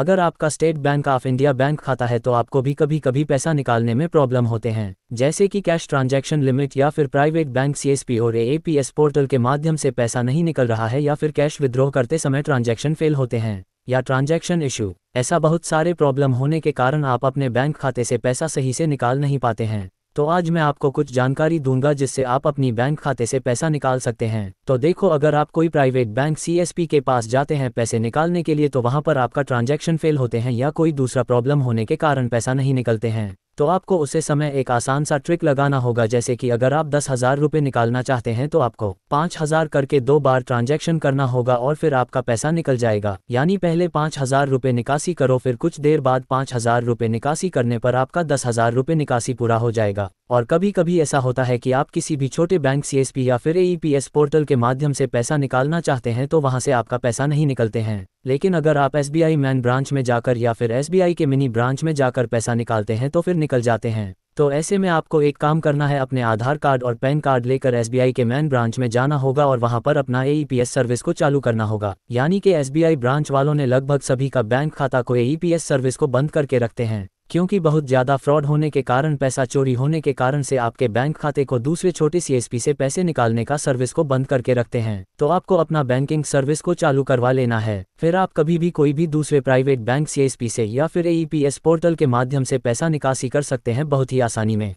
अगर आपका state bank of India bank खाता है तो आपको भी कभी कभी पैसा निकालने में प्रॉब्लम होते हैं जैसे कि कैश ट्रांजैक्शन लिमिट या फिर प्राइवेट बैंक सीएसपी और एपीएस पोर्टल के माध्यम से पैसा नहीं निकल रहा है या फिर कैश विद्रोह करते समय ट्रांजैक्शन फेल होते हैं या ट्रांजैक्शन इशू ऐसा बहुत सारे प्रॉब्लम होने के कारण आप अपने बैंक खाते से पैसा सही से निकाल नहीं पाते हैं तो आज मैं आपको कुछ जानकारी दूंगा जिससे आप अपनी बैंक खाते से पैसा निकाल सकते हैं तो देखो अगर आप कोई प्राइवेट बैंक सी के पास जाते हैं पैसे निकालने के लिए तो वहाँ पर आपका ट्रांजेक्शन फेल होते हैं या कोई दूसरा प्रॉब्लम होने के कारण पैसा नहीं निकलते हैं तो आपको उसे समय एक आसान सा ट्रिक लगाना होगा जैसे कि अगर आप दस हज़ार रुपये निकालना चाहते हैं तो आपको पाँच हज़ार करके दो बार ट्रांजैक्शन करना होगा और फिर आपका पैसा निकल जाएगा यानी पहले पाँच हज़ार रुपये निकासी करो फिर कुछ देर बाद पाँच हज़ार रुपये निकासी करने पर आपका दस हज़ार रुपये निकासी पूरा हो जाएगा और कभी कभी ऐसा होता है कि आप किसी भी छोटे बैंक सी या फिर ए e पोर्टल के माध्यम से पैसा निकालना चाहते हैं तो वहां से आपका पैसा नहीं निकलते हैं लेकिन अगर आप एसबीआई मैन ब्रांच में जाकर या फिर एस के मिनी ब्रांच में जाकर पैसा निकालते हैं तो फिर निकल जाते हैं तो ऐसे में आपको एक काम करना है अपने आधार कार्ड और पैन कार्ड लेकर एस के मैन ब्रांच में जाना होगा और वहां पर अपना ए e सर्विस को चालू करना होगा यानी कि एस ब्रांच वालों ने लगभग सभी का बैंक खाता को ए e सर्विस को बंद करके रखते हैं क्योंकि बहुत ज़्यादा फ्रॉड होने के कारण पैसा चोरी होने के कारण से आपके बैंक खाते को दूसरे छोटे सीएसपी से पैसे निकालने का सर्विस को बंद करके रखते हैं तो आपको अपना बैंकिंग सर्विस को चालू करवा लेना है फिर आप कभी भी कोई भी दूसरे प्राइवेट बैंक सीएसपी से या फिर एईपीएस e पोर्टल के माध्यम से पैसा निकासी कर सकते हैं बहुत ही आसानी में